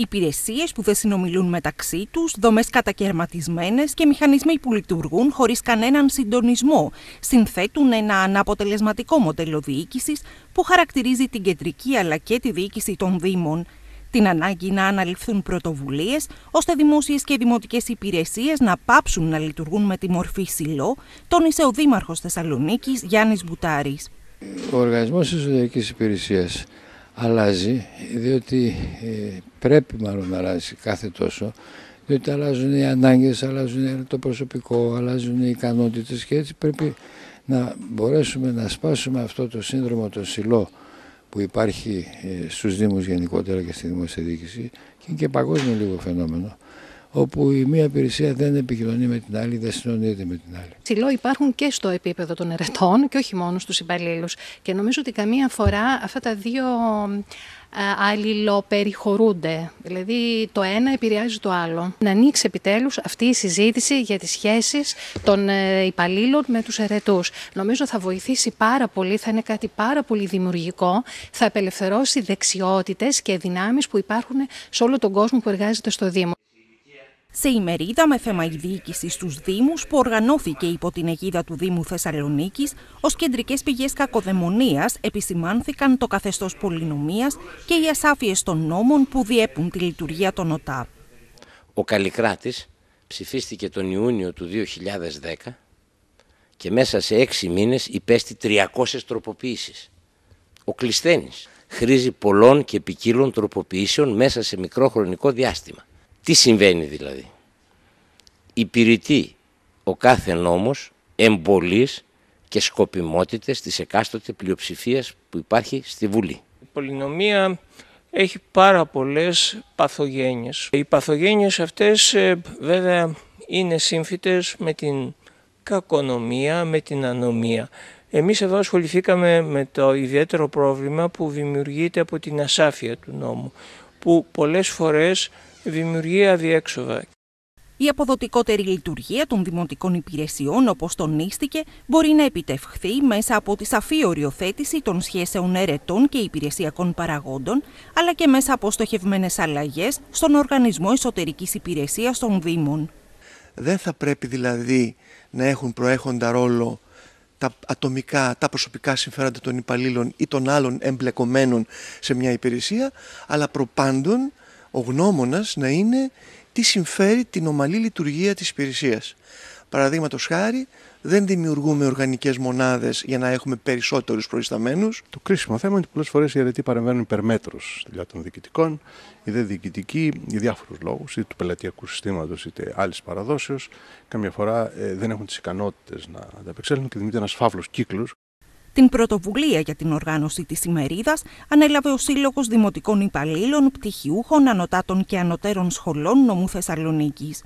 Υπηρεσίες που δεν συνομιλούν μεταξύ τους, δομές κατακαιρματισμένες και μηχανισμοί που λειτουργούν χωρίς κανέναν συντονισμό συνθέτουν ένα αναποτελεσματικό μοντέλο διοίκησης που χαρακτηρίζει την κεντρική αλλά και τη διοίκηση των Δήμων. Την ανάγκη να αναλυφθούν πρωτοβουλίες ώστε δημόσιες και δημοτικές υπηρεσίες να πάψουν να λειτουργούν με τη μορφή σιλό, τόνισε ο Δήμαρχος Θεσσαλονίκης Γιάννης Μπουτάρης. Ο Οργανισμός Εσωτερικής Υπηρεσίας αλλάζει, διότι ε, πρέπει μάλλον να αλλάζει κάθε τόσο, διότι αλλάζουν οι ανάγκες, αλλάζουν το προσωπικό, αλλάζουν οι ικανότητες και έτσι πρέπει να μπορέσουμε να σπάσουμε αυτό το σύνδρομο το σιλό που υπάρχει ε, στους Δήμους γενικότερα και στη Δημοσιοδιοίκηση και είναι και παγκόσμιο λίγο φαινόμενο όπου η μία υπηρεσία δεν επικοινωνεί με την άλλη, δεν συνονίζεται με την άλλη. Ψηλό υπάρχουν και στο επίπεδο των ερετών και όχι μόνο στους υπαλλήλους. Και νομίζω ότι καμία φορά αυτά τα δύο ε, αλληλοπεριχωρούνται. Δηλαδή το ένα επηρεάζει το άλλο. Να ανοίξει επιτέλους αυτή η συζήτηση για τις σχέσεις των ε, υπαλλήλων με τους ερετούς. Νομίζω θα βοηθήσει πάρα πολύ, θα είναι κάτι πάρα πολύ δημιουργικό, θα απελευθερώσει δεξιότητες και δυνάμεις που υπάρχουν σε όλο τον κόσμο που εργάζεται στο Δήμο σε ημερίδα με θέμα διοίκηση στους Δήμους που οργανώθηκε υπό την αιγίδα του Δήμου Θεσσαλονίκης ως κεντρικές πηγές κακοδαιμονίας επισημάνθηκαν το καθεστώς πολυνομίας και οι ασάφειες των νόμων που διέπουν τη λειτουργία των ΟΤΑ. Ο Καλικράτης ψηφίστηκε τον Ιούνιο του 2010 και μέσα σε έξι μήνες υπέστη 300 τροποποίησεις. Ο Κλεισθένης χρήζει πολλών και ποικίλων τροποποιήσεων μέσα σε μικρό χρονικό διάστημα. Τι συμβαίνει δηλαδή. Υπηρετεί ο κάθε νόμος εμπολής και σκοπιμότητες της εκάστοτε πλειοψηφίας που υπάρχει στη Βουλή. Η πολυνομία έχει πάρα πολλές παθογένειες. Οι παθογένειες αυτές ε, βέβαια είναι σύμφυτες με την κακονομία, με την ανομία. Εμείς εδώ ασχοληθήκαμε με το ιδιαίτερο πρόβλημα που δημιουργείται από την ασάφεια του νόμου, που πολλές φορές δημιουργεί αδιέξοδα. Η αποδοτικότερη λειτουργία των δημοτικών υπηρεσιών, όπως τονίστηκε, μπορεί να επιτευχθεί μέσα από τη σαφή οριοθέτηση των σχέσεων ερετών και υπηρεσιακών παραγόντων, αλλά και μέσα από στοχευμένες αλλαγές στον Οργανισμό Εσωτερικής Υπηρεσίας των Δήμων. Δεν θα πρέπει δηλαδή να έχουν προέχοντα ρόλο τα ατομικά, τα προσωπικά συμφέροντα των υπαλλήλων ή των άλλων εμπλεκομένων σε μια υπηρεσία, αλλά προπάντων ο γνώμονας να είναι τι συμφέρει την ομαλή λειτουργία της υπηρεσίας. Παραδείγματος χάρη, δεν δημιουργούμε οργανικές μονάδες για να έχουμε περισσότερους προϊσταμένους. Το κρίσιμο θέμα είναι ότι πολλές φορές οι αιρετοί παρεμβαίνουν υπερμέτρου στη δουλειά δηλαδή των διοικητικών, οι δε διοικητικοί για διάφορους λόγους, είτε του πελατειακού συστήματος είτε άλλης παραδόσεως. Καμιά φορά ε, δεν έχουν τις ικανότητες να ανταπεξέλθουν και δημιουργείται ένας φαύλος κύκλος. Την πρωτοβουλία για την οργάνωση της ημερίδας ανέλαβε ο Σύλλογος Δημοτικών Υπαλλήλων, Πτυχιούχων, Ανωτάτων και Ανωτέρων Σχολών Νομού Θεσσαλονίκης.